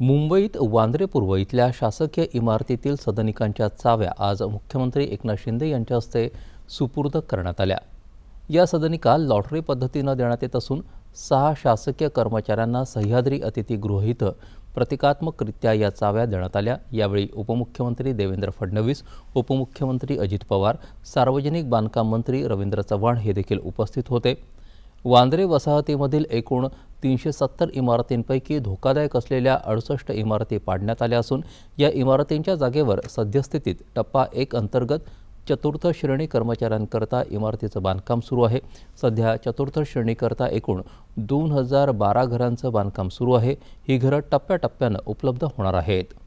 मुंबईत वांद्रे पूर्व इथल्या शासकीय इमारतीतील सदनिकांच्या चाव्या आज मुख्यमंत्री एकनाथ शिंदे यांच्या हस्ते सुपूर्द करण्यात आल्या या सदनिका लॉटरी पद्धतीनं देण्यात येत असून सहा शासकीय कर्मचाऱ्यांना सह्याद्री अतिथीगृह इथं प्रतिकात्मकरित्या या चाव्या देण्यात आल्या यावेळी उपमुख्यमंत्री देवेंद्र फडणवीस उपमुख्यमंत्री अजित पवार सार्वजनिक बांधकाम मंत्री रवींद्र चव्हाण हे देखील उपस्थित होते वांद्रे वसाहतीमधील एकूण तीनशे सत्तर इमारतींपैकी धोकादायक असलेल्या अडुसष्ट इमारती पाडण्यात आल्या असून या इमारतींच्या जागेवर सद्यस्थितीत टप्पा एक अंतर्गत चतुर्थ श्रेणी कर्मचाऱ्यांकरता इमारतीचं बांधकाम सुरू आहे सध्या चतुर्थ श्रेणीकरता एकूण दोन हजार बारा घरांचं बांधकाम सुरू आहे ही घरं टप्प्याटप्प्यानं उपलब्ध होणार आहेत